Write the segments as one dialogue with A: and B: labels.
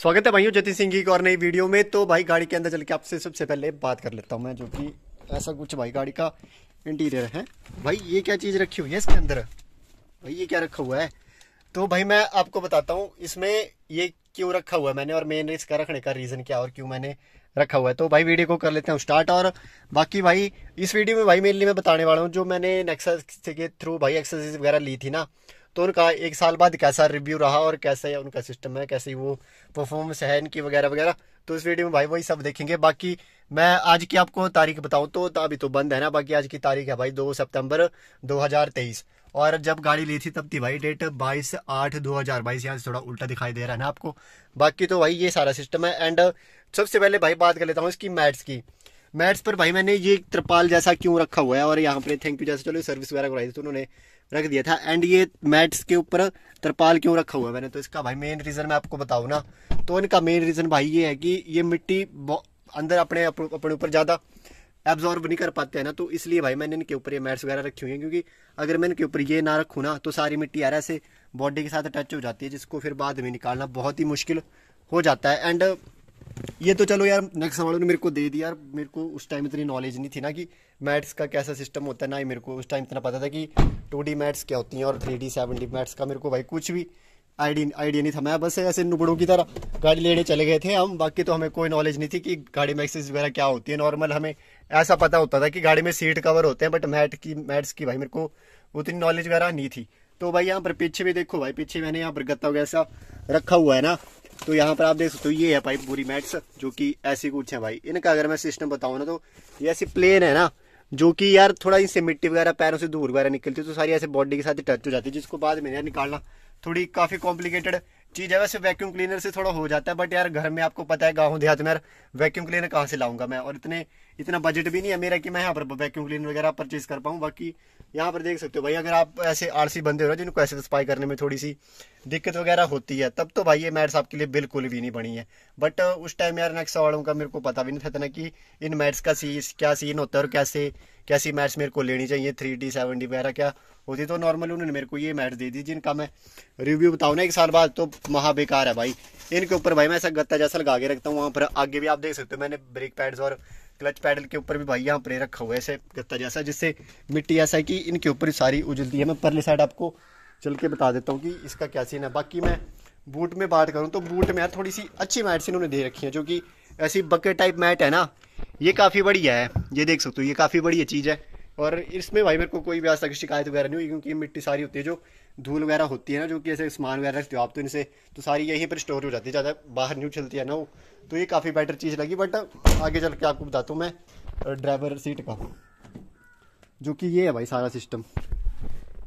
A: स्वागत है भाइयों जति सिंह की और नई वीडियो में तो भाई गाड़ी के अंदर चल के आपसे सबसे पहले बात कर लेता हूँ मैं जो कि ऐसा कुछ भाई गाड़ी का इंटीरियर है भाई ये क्या चीज़ रखी हुई है इसके अंदर भाई ये क्या रखा हुआ है तो भाई मैं आपको बताता हूँ इसमें ये क्यों रखा हुआ है मैंने और मेन इसका रखने का रीज़न क्या और क्यों मैंने रखा हुआ है तो भाई वीडियो को कर लेते हैं स्टार्ट और बाकी भाई इस वीडियो में भाई मेनली मैं बताने वाला हूँ जो मैंने नेक्सा के थ्रू भाई एक्सरसाइज वगैरह ली थी ना तो उनका एक साल बाद कैसा रिव्यू रहा और कैसे उनका सिस्टम है कैसी वो परफॉर्मेंस है इनकी वगैरह वगैरह तो इस वीडियो में भाई वही सब देखेंगे बाकी मैं आज की आपको तारीख बताऊं तो अभी तो बंद है ना बाकी आज की तारीख है भाई दो सितंबर 2023 और जब गाड़ी ली थी तब थी भाई डेट 22 आठ 2022 यहाँ से थोड़ा उल्टा दिखाई दे रहा है ना आपको बाकी तो भाई ये सारा सिस्टम है एंड सबसे पहले भाई बात कर लेता हूँ इसकी मैट्स की मैट्स पर भाई मैंने ये त्रिपाल जैसा क्यों रखा हुआ है और यहाँ पर थैंक यू जैसे चलो सर्विस वगैरह कराई थी तो उन्होंने रख दिया था एंड ये मैट्स के ऊपर तरपाल क्यों रखा हुआ है मैंने तो इसका भाई मेन रीज़न मैं आपको बताऊँ ना तो इनका मेन रीज़न भाई ये है कि ये मिट्टी अंदर अपने अपने ऊपर ज़्यादा एब्जॉर्ब नहीं कर पाते हैं ना तो इसलिए भाई मैंने इनके ऊपर ये मैट्स वगैरह रखी हुई हैं क्योंकि अगर मैं इनके ऊपर ये ना रखूँ ना तो सारी मिट्टी आर ऐसे बॉडी के साथ टच हो जाती है जिसको फिर बाद में निकालना बहुत ही मुश्किल हो जाता है एंड ये तो चलो यार नेक्स्ट सवाल ने मेरे को दे दिया यार मेरे को उस टाइम इतनी नॉलेज नहीं थी ना कि मैथ्स का कैसा सिस्टम होता है ना ही मेरे को उस टाइम इतना पता था कि टू डी मैथ्स क्या होती हैं और three D seven D maths का मेरे को भाई कुछ भी आइडिया आइडिया नहीं था मैं बस ऐसे नुबड़ों की तरह गाड़ी लेने चले गए थे हम बाकी तो हमें कोई नॉलेज नहीं थी कि गाड़ी में एक्सेस वगैरह क्या होती है नॉर्मल हमें ऐसा पता होता था कि गाड़ी में सीट कवर होते हैं बट मैट की मैट्स की भाई मेरे को उतनी नॉलेज वगैरह नहीं थी तो भाई यहाँ पर पीछे भी देखो भाई पीछे मैंने यहाँ पर गत्ता वगैरह रखा हुआ है ना तो यहाँ पर आप देख सकते हो ये है भाई बुरी मैट्स जो कि ऐसी कुछ है भाई इनका अगर मैं सिस्टम बताऊँ ना तो ये ऐसी प्लेन है ना जो कि यार थोड़ा इनसे मिट्टी वगैरह पैरों से धूल वगैरह निकलती है तो सारी ऐसे बॉडी के साथ टच हो जाती है जिसको बाद में यार निकालना थोड़ी काफ़ी कॉम्प्लिकेटेड चीज़ है वैसे वैक्यूम क्लीनर से थोड़ा हो जाता है बट यार घर में आपको पता है गाँव देहात में यार वैक्यूम क्लीनर कहाँ से लाऊंगा मैं और इतने इतना बजट भी नहीं है मेरा कि मैं यहाँ पर वैक्यूम क्लीन वगैरह परचेज कर पाऊँ बाकी यहाँ पर देख सकते हो भाई अगर आप ऐसे आरसी बंदे हो ना जिनको ऐसे सफाई करने में थोड़ी सी दिक्कत वगैरह होती है तब तो भाई ये मैट्स आपके लिए बिल्कुल भी नहीं बनी है बट उस टाइम यार नेक्स्ट वालों का मेरे को पता भी नहीं था ना कि इन मैट्स का सी क्या सीन होता है और कैसे कैसी मैट्स मेरे को लेनी चाहिए थ्री डी सेवन डी वगैरह क्या होती तो नॉर्मल उन्होंने मेरे को ये मैट्स दे दी जिनका मैं रिव्यू बताऊँ ना एक साल बाद तो महा बेकार है भाई इनके ऊपर भाई मैं ऐसा गत्ता जैसा लगा के रखता हूँ वहाँ पर आगे भी आप देख सकते हो मैंने ब्रेक पैड्स और क्लच पैडल के ऊपर भी भाई यहाँ पर रखा हुआ है ऐसे गत्ता जैसा जिससे मिट्टी ऐसा है कि इनके ऊपर ही सारी उजलती है मैं परली साइड आपको चल के बता देता हूँ कि इसका क्या सीन है बाकी मैं बूट में बात करूँ तो बूट में यार थोड़ी सी अच्छी मैट्स इन्होंने दे रखी है जो कि ऐसी बकेट टाइप मैट है ना ये काफ़ी बढ़िया है ये देख सकते हो ये काफ़ी बढ़िया चीज़ है और इसमें भाई मेरे को कोई भी आज तक शिकायत वगैरह नहीं हुई क्योंकि मिट्टी सारी होती है जो धूल वगैरह होती है ना जो कि ऐसे सामान वगैरह रखते हो आप तो इनसे तो सारी यहीं पर स्टोर हो जाती है ज़्यादा बाहर नहीं उछलती है ना वो तो ये काफ़ी बेटर चीज़ लगी बट uh, आगे चल के आपको बताता हूँ मैं ड्राइवर uh, सीट का जो कि ये है भाई सारा सिस्टम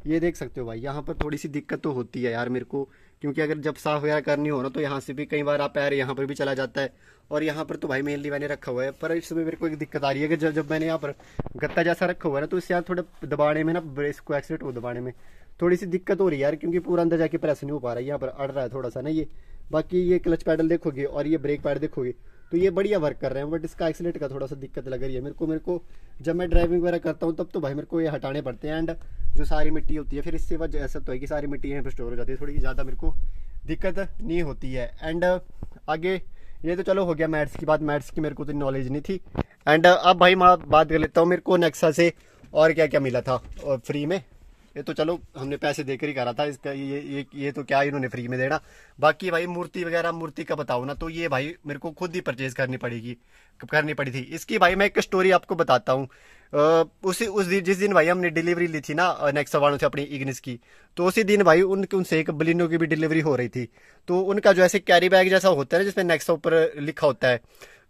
A: ये देख सकते हो भाई यहाँ पर थोड़ी सी दिक्कत तो होती है यार मेरे को क्योंकि अगर जब साफ वगैरह करनी हो ना तो यहाँ से भी कई बार आप पैर यहाँ पर भी चला जाता है और यहाँ पर तो भाई मेनली मैंने रखा हुआ है पर इसमें मेरे को एक दिक्कत आ रही है कि जब जब मैंने यहाँ पर गत्ता जैसा रखा हुआ है ना तो इससे यार थोड़ा दबाने में ना ब्रेस को एक्सीडेंट हो दबाने में थोड़ी सी दिक्कत हो रही है यार क्योंकि पूरा अंदर जाके प्रेस नहीं हो पा रहा है यहाँ पर अड़ रहा है थोड़ा सा ना ये बाकी ये क्लच पैडल देखोगे और ये ब्रेक पैड देखोगे तो ये बढ़िया वर्क कर रहे हैं बट इसका एक्सीट का थोड़ा सा दिक्कत लग रही है मेरे को मेरे को जब मैं ड्राइविंग वगैरह करता हूँ तब तो भाई मेरे को ये हटाने पड़ते हैं एंड जो सारी मिट्टी होती है फिर इससे वजह ऐसा तो है कि सारी मिट्टी यहाँ पर स्टोर हो जाती है थोड़ी ज़्यादा मेरे को दिक्कत नहीं होती है एंड आगे ये तो चलो हो गया मैथ्स की बात मैथ्स की मेरे को तो नॉलेज नहीं थी एंड अब भाई मैं बात कर लेता हूँ मेरे को नेक्सा से और क्या क्या मिला था फ्री में ये तो चलो हमने पैसे देकर ही करा था इसका ये ये ये तो क्या इन्होंने फ्री में देना बाकी भाई मूर्ति वगैरह मूर्ति का बताओ ना तो ये भाई मेरे को खुद ही परचेज करनी पड़ेगी करनी पड़ी थी इसकी भाई मैं एक स्टोरी आपको बताता हूँ उसी उस दिन जिस दिन भाई हमने डिलीवरी ली थी ना नेक्स्ट वालों से अपनी इग्निस की तो उसी दिन भाई उनके उनसे एक बलिनो की भी डिलीवरी हो रही थी तो उनका जो ऐसे कैरी बैग जैसा होता है जिसमें नेक्स्ट ऊपर लिखा होता है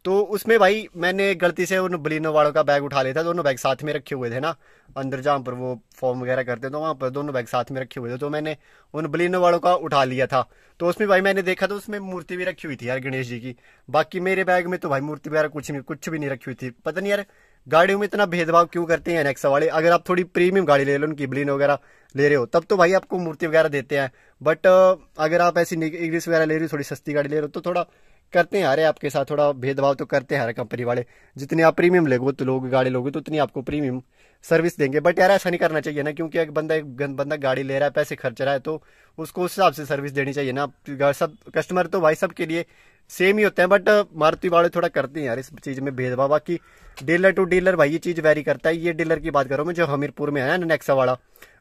A: तो उसमें भाई मैंने गलती से उन बलिनो वालों का बैग उठा लिया था दोनों बैग साथ में रखे हुए थे ना अंदर जहाँ पर वो फॉर्म वगैरह करते तो वहाँ पर दोनों बैग साथ में रखे हुए थे तो मैंने उन बलिनो वालों का उठा लिया था तो उसमें भाई मैंने देखा तो उसमें मूर्ति भी रखी हुई थी यार गणेश जी की बाकी मेरे बैग में तो भाई मूर्ति वगैरह कुछ नहीं कुछ भी नहीं रखी हुई थी पता नहीं यार गाड़ियों में इतना भेदभाव क्यों करते हैं नेक्सा वाले अगर आप थोड़ी प्रीमियम गाड़ी ले लो उनकी बलिन वगैरह ले रहे हो तब तो भाई आपको मूर्ति वगैरह देते हैं बट अगर आप ऐसी इंग्लिश वगैरह ले रहे हो थोड़ी सस्ती गाड़ी ले रहे हो तो थोड़ा करते हैं अरे आपके साथ थोड़ा भेदभाव तो करते हैं हर कंपनी वाले जितने आप प्रीमियम लेगो तो लोग गाड़ी लोगे तो उतनी आपको प्रीमियम सर्विस देंगे बट यार ऐसा नहीं करना चाहिए ना क्योंकि एक बंदा एक बंदा गाड़ी ले रहा है पैसे खर्च रहा है तो उसको उस हिसाब से सर्विस देनी चाहिए ना सब कस्टमर तो भाई सब के लिए सेम ही होते हैं बट मारुति वाले थोड़ा करते हैं यार इस चीज़ में भेदभाव बाकी डीलर टू डीलर भाई ये चीज़ वेरी करता है ये डीलर की बात करो मैं जो हमीरपुर में है ना नेक्सा वाला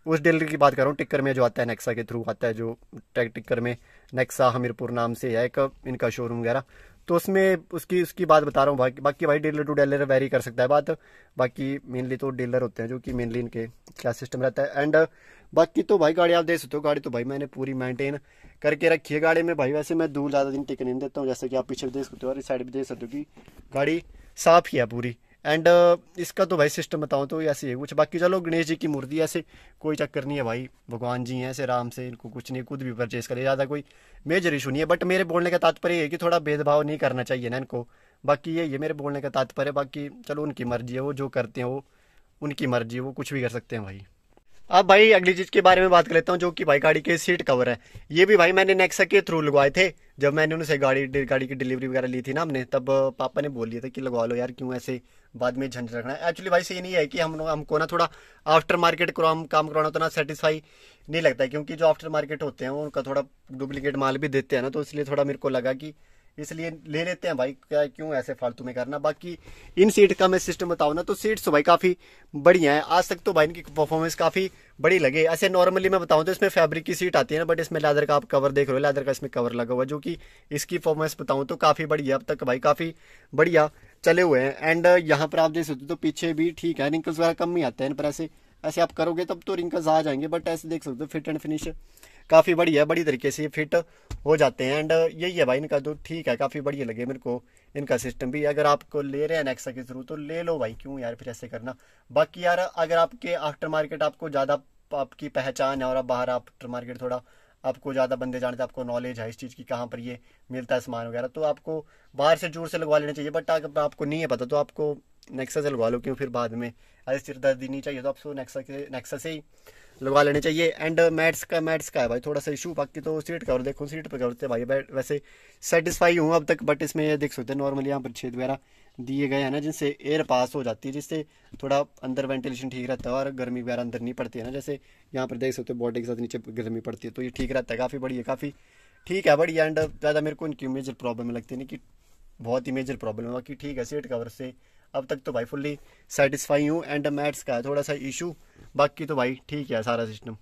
A: उस डीलर की बात कर रहा हूँ टिक्कर में जो आता है नेक्सा के थ्रू आता है जो टिक्कर में नेक्सा हमीरपुर नाम से है एक इनका शोरूम वगैरह तो उसमें उसकी उसकी बात बता रहा हूँ बाकी बाकी भाई डीलर टू डीलर वेरी कर सकता है बात बाकी मेनली तो डीलर होते हैं जो कि मेनली इनके क्या सिस्टम रहता है एंड बाकी तो भाई गाड़ी आप देख सकते हो गाड़ी तो भाई मैंने पूरी मेंटेन करके रखी है गाड़ी में भाई वैसे मैं दूर ज़्यादा दिन टिक नहीं देता हूँ जैसे कि आप पीछे भी देख सकते हो और इस साइड भी देख सकते हो कि गाड़ी साफ ही है पूरी एंड uh, इसका तो भाई सिस्टम बताऊँ तो ऐसे ही कुछ बाकी चलो गणेश जी की मूर्ति ऐसे कोई चक्कर नहीं है भाई भगवान जी हैं ऐसे आराम से इनको कुछ नहीं खुद भी परचेज करे ज़्यादा कोई मेजर इशू नहीं है बट मेरे बोलने का तात्पर्य है कि थोड़ा भेदभाव नहीं करना चाहिए ना इनको बाकी ये ये मेरे बोलने का तात्पर्य बाकी चलो उनकी मर्जी है वो जो करते हैं वो उनकी मर्जी है वो कुछ भी कर सकते हैं भाई अब भाई अगली चीज़ के बारे में बात कर लेता हूँ जो कि भाई गाड़ी के सीट कवर है ये भी भाई मैंने नेक्सा के थ्रू लगवाए थे जब मैंने उनसे गाड़ी गाड़ी की डिलीवरी वगैरह ली थी ना हमने तब पापा ने बोल दिया था कि लगवा लो यार क्यों ऐसे बाद में झंझ रखना है एक्चुअली भाई सही नहीं है कि हम हमको ना थोड़ा आफ्टर मार्केट हम काम करवाना तो ना सेटिस्फाई नहीं लगता है क्योंकि जो आफ्टर मार्केट होते हैं उनका थोड़ा डुप्लीकेट माल भी देते हैं ना तो इसलिए थोड़ा मेरे को लगा कि इसलिए ले लेते हैं भाई क्या क्यों ऐसे फालतू में करना बाकी इन सीट का मैं सिस्टम बताऊँ ना तो सीट्स तो भाई काफ़ी बढ़िया है आज तक तो भाई इनकी परफॉर्मेंस काफ़ी बड़ी लगे ऐसे नॉर्मली मैं बताऊँ तो इसमें फैब्रिक की सीट आती है ना बट इसमें लेदर का आप कवर देख रहे हो लेदर का इसमें कवर लगा हुआ है जो कि इसकी परफॉर्मेंस बताऊँ तो काफ़ी बढ़िया अब तक भाई काफ़ी बढ़िया चले हुए हैं एंड uh, यहाँ पर आप देख सकते हो तो पीछे भी ठीक है रिंकल्स वगैरह कम ही आते हैं पर ऐसे ऐसे आप करोगे तब तो रिंकल्स आ जाएंगे बट ऐसे देख सकते हो फिट एंड फिनिश काफ़ी बढ़िया बड़ी तरीके से फिट हो जाते हैं एंड यही है भाई इनका तो ठीक है काफ़ी बढ़िया लगे मेरे को इनका सिस्टम भी अगर आपको ले रहे हैं नेक्सा के थ्रू तो ले लो भाई क्यों यार फिर ऐसे करना बाकी यार अगर आपके आफ्टर मार्केट आपको ज़्यादा आपकी पहचान है और आप बाहर आफ्टर मार्केट थोड़ा आपको ज़्यादा बंदे जानते हैं आपको नॉलेज है इस चीज़ की कहाँ पर ये मिलता है सामान वगैरह तो आपको बाहर से जोर से लगवा लेना चाहिए बट अगर आपको नहीं है पता तो आपको नेक्सा से लगवा लो क्यों फिर बाद में ऐसे सिरदर्दी नहीं चाहिए तो आपको नेक्सा के नेक्सा से ही लगवा लेने चाहिए एंड मैट्स uh, का मैट्स का है भाई थोड़ा सा इशू बाकी तो सीट कवर देखो सीट पर करते भाई वैसे सेटिस्फाई हूँ अब तक बट इसमें देख सकते हैं नॉर्मली यहाँ पर छेद वगैरह दिए गए हैं ना जिनसे एयर पास हो जाती है जिससे थोड़ा अंदर वेंटिलेशन ठीक रहता है और गर्मी वगैरह अंदर नहीं पड़ती है ना जैसे यहाँ पर देख सकते हो बॉडी के साथ नीचे गर्मी पड़ती है तो ये ठीक रहता है काफ़ी बढ़िया काफ़ी ठीक है बढ़िया एंड uh, ज़्यादा मेरे को इनकी मेजर प्रॉब्लम लगती ना कि बहुत ही मेजर प्रॉब्लम है बाकी ठीक है सीट कवर से अब तक तो भाई फुल्ली सेटिस्फाई हूँ एंड मैट्स का है थोड़ा सा इशू बाकी तो भाई ठीक है सारा सिस्टम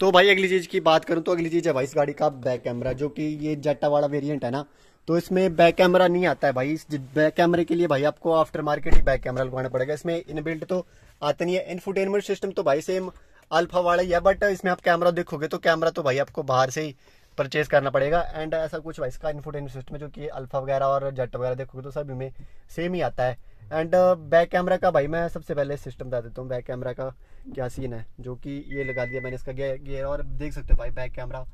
A: तो भाई अगली चीज़ की बात करूँ तो अगली चीज़ है भाई इस गाड़ी का बैक कैमरा जो कि ये जट्टा वाला वेरियंट है ना तो इसमें बैक कैमरा नहीं आता है भाई इस बैक कैमरे के लिए भाई आपको आफ्टर मार्केट ही बैक कैमरा लगवाना पड़ेगा इसमें इनबिल्ट तो आता नहीं है इन्फोटेनमेंट सिस्टम तो भाई सेम अल्फा वाला ही है बट इसमें आप कैमरा देखोगे तो कैमरा तो भाई आपको बाहर से ही परचेज करना पड़ेगा एंड ऐसा कुछ भाई इसका इन्फोटेनमेंट सिस्टम है जो कि अल्फा वगैरह और जेट वगैरह देखोगे तो सब इनमें सेम ही आता है एंड बैक कैमरा का भाई मैं सबसे पहले सिस्टम बता देता हूँ बैक कैमरा का क्या सीन है जो कि ये लगा दिया मैंने इसका गेयर और देख सकते हो भाई बैक कैमरा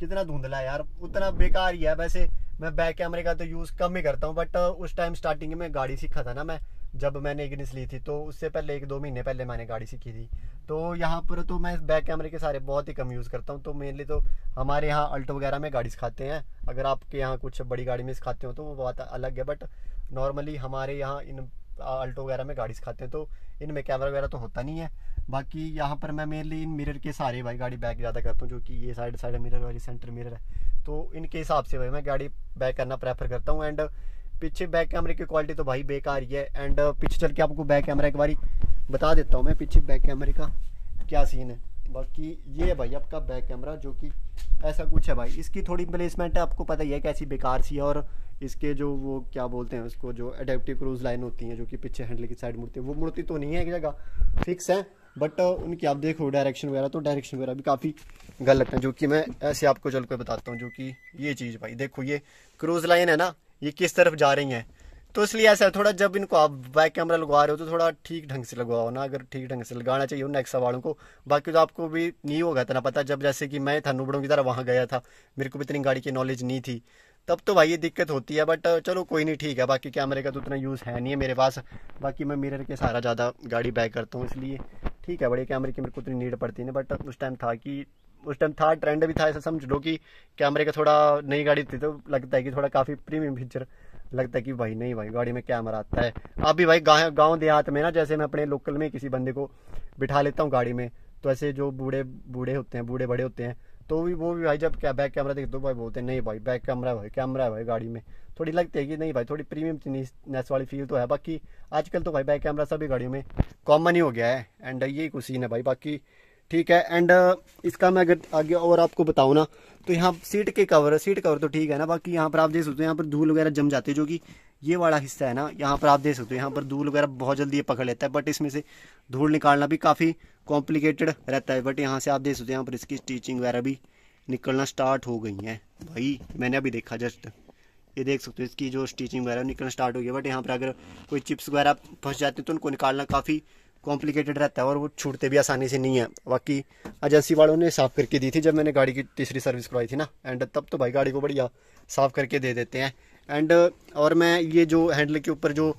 A: कितना धुंधला है यार उतना बेकार ही है वैसे मैं बैक कैमरे का तो यूज़ कम ही करता हूँ बट uh, उस टाइम स्टार्टिंग में गाड़ी सीखा था ना मैं जब मैंने इग्निस ली थी तो उससे पहले एक दो महीने पहले मैंने गाड़ी सीखी थी तो यहाँ पर तो मैं बैक कैमरे के सारे बहुत ही कम यूज़ करता हूँ तो मेनली तो हमारे यहाँ अल्टो वगैरह में गाड़ी सिखाते हैं अगर आपके यहाँ कुछ बड़ी गाड़ी में सिखाते हो तो वो बहुत अलग है बट नॉर्मली हमारे यहाँ इन अल्टो वगैरह में गाड़ी सिखाते हैं तो इनमें कैमरा वगैरह तो होता नहीं है बाकी यहाँ पर मैं मेनली इन मिरर के सारे भाई गाड़ी बैक ज़्यादा करता हूँ जो कि ये साइड साइड मिरर और सेंटर मिरर है तो इनके हिसाब से भाई मैं गाड़ी बैक करना प्रेफर करता हूँ एंड पीछे बैक कैमरे की क्वालिटी तो भाई बेकार ही है एंड पीछे चल के आपको बैक कैमरा एक बारी बता देता हूँ मैं पीछे बैक कैमरे का क्या सीन है बाकी ये है भाई आपका बैक कैमरा जो कि ऐसा कुछ है भाई इसकी थोड़ी प्लेसमेंट है आपको पता ही है कैसी बेकार सी है और इसके जो वो क्या बोलते हैं उसको जो एडेप्टिव क्रूज लाइन होती हैं जो कि पीछे हैंडल की साइड मुड़ती है वो मुड़ती तो नहीं है एक जगह फिक्स है बट उनकी आप देखो डायरेक्शन वगैरह तो डायरेक्शन वगैरह भी काफ़ी गलत है जो कि मैं ऐसे आपको चल कर बताता हूँ जो कि ये चीज़ भाई देखो ये क्रूज लाइन है ना ये किस तरफ जा रही है तो इसलिए ऐसा है थोड़ा जब इनको आप बैक कैमरा लगवा रहे हो तो थोड़ा ठीक ढंग से लगवाओ ना अगर ठीक ढंग से लगाना चाहिए उन एक्सा वालों को बाकी तो आपको भी नहीं होगा इतना पता जब जैसे कि मैं था नुबड़ों की तरह वहाँ गया था मेरे को भी इतनी गाड़ी की नॉलेज नहीं थी तब तो भाई ये दिक्कत होती है बट चलो कोई नहीं ठीक है बाकी कैमरे का तो उतना यूज़ है नहीं है मेरे पास बाकी मैं मेरे के सारा ज़्यादा गाड़ी बैक करता हूँ इसलिए ठीक है बड़े कैमरे की मेरे को उतनी नीड पड़ती नहीं बट उस टाइम था कि उस टाइम था ट्रेंड भी था ऐसा समझ लो कि कैमरे का थोड़ा नई गाड़ी थी तो लगता है कि थोड़ा काफ़ी प्रीमियम फीचर लगता है कि भाई नहीं भाई गाड़ी में क्या आता है आप भी भाई गाँव गाँव देहात में ना जैसे मैं अपने लोकल में किसी बंदे को बिठा लेता हूँ गाड़ी में तो ऐसे जो बूढ़े बूढ़े होते हैं बूढ़े बड़े होते हैं तो भी वो भी भाई जब क्या बैक कैमरा देखते हो तो भाई बोलते हैं नहीं भाई बैक कैमरा है भाई कैमरा है भाई गाड़ी में थोड़ी लगती है कि नहीं भाई थोड़ी प्रीमियम नेस वाली फील तो है बाकी आजकल तो भाई बैक कैमरा सभी गाड़ियों में कॉमन ही हो गया है एंड यही कुछ सीन है भाई बाकी ठीक है एंड uh, इसका मैं अगर आगे और आपको बताऊँ ना तो यहाँ सीट के कवर सीट कवर तो ठीक है ना बाकी यहाँ पर आप देख सकते हो यहाँ पर धूल वगैरह जम जाती है जो कि ये वाला हिस्सा है ना यहाँ पर आप देख सकते हो यहाँ पर धूल वगैरह बहुत जल्दी ये पकड़ लेता है बट इसमें से धूल निकालना भी काफ़ी कॉम्प्लिकेटेड रहता है बट यहाँ से आप देख सकते हो यहाँ पर इसकी स्टीचिंग वगैरह भी निकलना स्टार्ट हो गई है भाई मैंने अभी देखा जस्ट ये देख सकते हो इसकी जो स्टीचिंग वगैरह निकलना स्टार्ट हो गया बट यहाँ पर अगर कोई चिप्स वगैरह फंस जाते हैं तो उनको निकालना काफ़ी कॉम्प्लिकेटेड रहता है और वो छूटते भी आसानी से नहीं है बाकी एजेंसी वालों ने साफ़ करके दी थी जब मैंने गाड़ी की तीसरी सर्विस करवाई थी ना एंड तब तो भाई गाड़ी को बढ़िया साफ़ करके दे देते हैं एंड और मैं ये जो हैंडल के ऊपर जो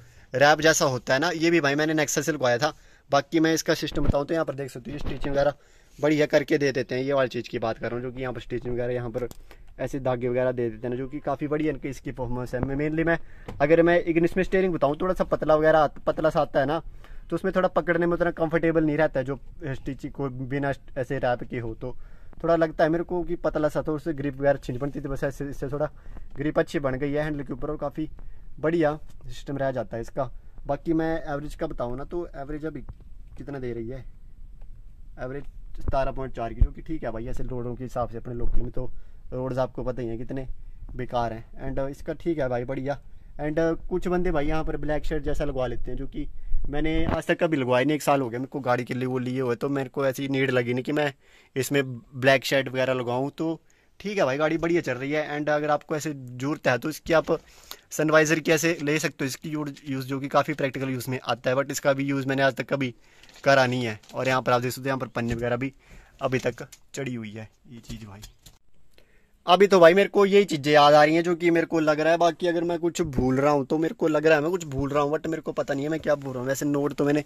A: रैप जैसा होता है ना ये भी भाई मैंने नेक्सा से लगवाया था बाकी मैं इसका सिस्टम बताऊँ तो यहाँ पर देख सकती हूँ स्टिचिंग वगैरह बढ़िया करके दे देते हैं ये वाली चीज़ की बात कर रहा हूँ जो कि यहाँ पर स्टिचिंग वगैरह यहाँ पर ऐसे धागे वगैरह दे देते हैं जो कि काफ़ी बढ़िया इनकी इसकी परफॉर्मेंस है मेनली मैं अगर मैं इग्निस में स्टेयरिंग बताऊँ थोड़ा सा पतला वगैरह पतला सा आता है ना तो उसमें थोड़ा पकड़ने में उतना कंफर्टेबल नहीं रहता है जो स्टिचिंग को बिना ऐसे रैप के हो तो थोड़ा लगता है मेरे को कि पतला सा था उससे ग्रिप वगैरह नहीं बनती थी बस ऐसे इससे थोड़ा ग्रिप अच्छी बन गई है हैंडल के ऊपर और काफ़ी बढ़िया सिस्टम रह जाता है इसका बाकी मैं एवरेज का बताऊँ ना तो एवरेज अभी कितना दे रही है एवरेज सतारह पॉइंट चार की जो कि ठीक है भाई ऐसे रोडों के हिसाब से अपने लोकल में तो रोड्स आपको पता ही है कितने बेकार हैं एंड इसका ठीक है भाई बढ़िया एंड कुछ बंदे भाई यहाँ पर ब्लैक शर्ट जैसा लगवा लेते हैं जो कि मैंने आज तक कभी लगवाई नहीं एक साल हो गया मेरे को गाड़ी के लिए वो लिए हुए तो मेरे को ऐसी नीड लगी नहीं कि मैं इसमें ब्लैक शेड वगैरह लगाऊँ तो ठीक है भाई गाड़ी बढ़िया चल रही है एंड अगर आपको ऐसे जरूरत है तो इसकी आप सनवाइज़र की ऐसे ले सकते हो इसकी यूज़ जो कि काफ़ी प्रैक्टिकल यूज़ में आता है बट इसका भी यूज़ मैंने आज तक कभी करा नहीं है और यहाँ पर आप देख सकते हो यहाँ पर पन्ने वगैरह भी अभी तक चढ़ी हुई है ये चीज़ भाई अभी तो भाई मेरे को यही चीज़ें याद आ रही हैं जो कि मेरे को लग रहा है बाकी अगर मैं कुछ भूल रहा हूँ तो मेरे को लग रहा है मैं कुछ भूल रहा हूँ बट मेरे को पता नहीं है मैं क्या भूल रहा हूँ वैसे नोट तो मैंने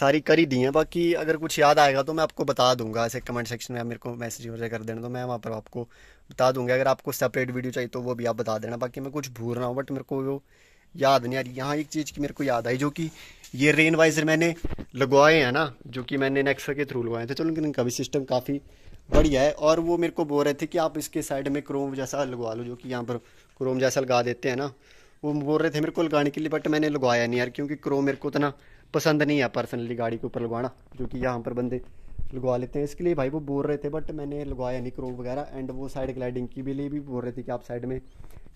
A: सारी कर ही दी है बाकी अगर कुछ याद आएगा तो मैं आपको बता दूंगा ऐसे कमेंट सेक्शन में मेरे को मैसेज वगैरह कर देना तो मैं वहाँ पर आपको बता दूंगा अगर आपको सेपरेट वीडियो चाहिए तो वो भी आप बता देना बाकी मैं कुछ भूल रहा हूँ बट मेरे को वो याद नहीं आ रही यहाँ एक चीज़ की मेरे को याद आई जो कि ये रेन वाइजर मैंने लगवाए हैं ना जो कि मैंने नेक्सा के थ्रू लगवाए थे तो चलो इनका भी सिस्टम काफ़ी बढ़िया है और वो मेरे को बोल रहे थे कि आप इसके साइड में क्रोम जैसा लगवा लो जो कि यहाँ पर क्रोम जैसा लगा देते हैं ना वो बोल रहे थे मेरे को लगाने के लिए बट मैंने लगवाया नहीं यार क्योंकि क्रोम मेरे को उतना पसंद नहीं है पर्सनली गाड़ी के ऊपर लगवाना जो कि यहाँ पर बंदे लगवा लेते हैं इसके लिए भाई वो बोल रहे थे बट मैंने लगवाया नहीं क्रोम वगैरह एंड वो साइड ग्लाइडिंग की भी लिए भी बोल रहे थे कि आप साइड में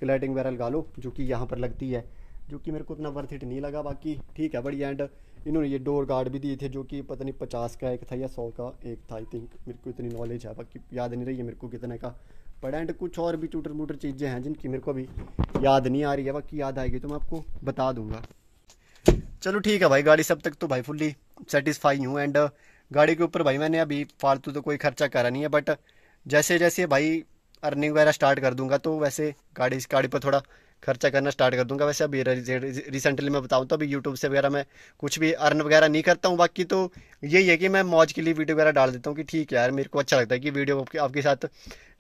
A: ग्लाइडिंग वगैरह लगा लो जो कि यहाँ पर लगती है जो कि मेरे को उतना वर्थ इट नहीं लगा बाकी ठीक है बढ़िया एंड इन्होंने ये डोर गार्ड भी दिए थे जो कि पता नहीं पचास का एक था या सौ का एक था आई थिंक मेरे को इतनी नॉलेज है बाकी याद नहीं रही है मेरे को कितने का बट एंड कुछ और भी टूटर मूटर चीज़ें हैं जिनकी मेरे को अभी याद नहीं आ रही है बाकी याद आएगी तो मैं आपको बता दूंगा चलो ठीक है भाई गाड़ी सब तक तो भाई फुल्ली सेटिस्फाई हूँ एंड uh, गाड़ी के ऊपर भाई मैंने अभी फालतू तो कोई खर्चा करा नहीं है बट जैसे जैसे भाई अर्निंग वगैरह स्टार्ट कर दूंगा तो वैसे गाड़ी इस गाड़ी पर थोड़ा खर्चा करना स्टार्ट कर दूंगा वैसे अभी रिसेंटली मैं बताऊँ तो अभी यूट्यूब से वगैरह मैं कुछ भी अर्न वगैरह नहीं करता हूँ बाकी तो यही है कि मैं मौज के लिए वीडियो वगैरह डाल देता हूँ कि ठीक है यार मेरे को अच्छा लगता है कि वीडियो आपके, आपके साथ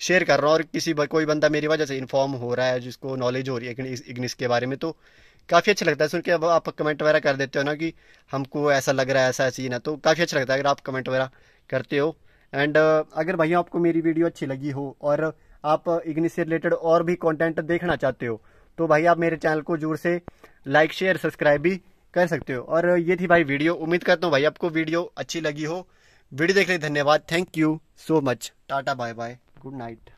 A: शेयर कर रहा हूँ और किसी कोई बंदा मेरी वजह से इन्फॉर्म हो रहा है जिसको नॉलेज हो रही है इग्निस के बारे में तो काफ़ी अच्छा लगता है सुन के अब आप कमेंट वगैरह कर देते हो ना कि हमको ऐसा लग रहा है ऐसा सीन है तो काफ़ी अच्छा लगता है अगर आप कमेंट वगैरह करते हो एंड अगर भाई आपको मेरी वीडियो अच्छी लगी हो और आप इग्निस से रिलेटेड और भी कंटेंट देखना चाहते हो तो भाई आप मेरे चैनल को जोर से लाइक शेयर सब्सक्राइब भी कर सकते हो और ये थी भाई वीडियो उम्मीद करता हूँ भाई आपको वीडियो अच्छी लगी हो वीडियो देखने धन्यवाद thank you so much tata bye bye good night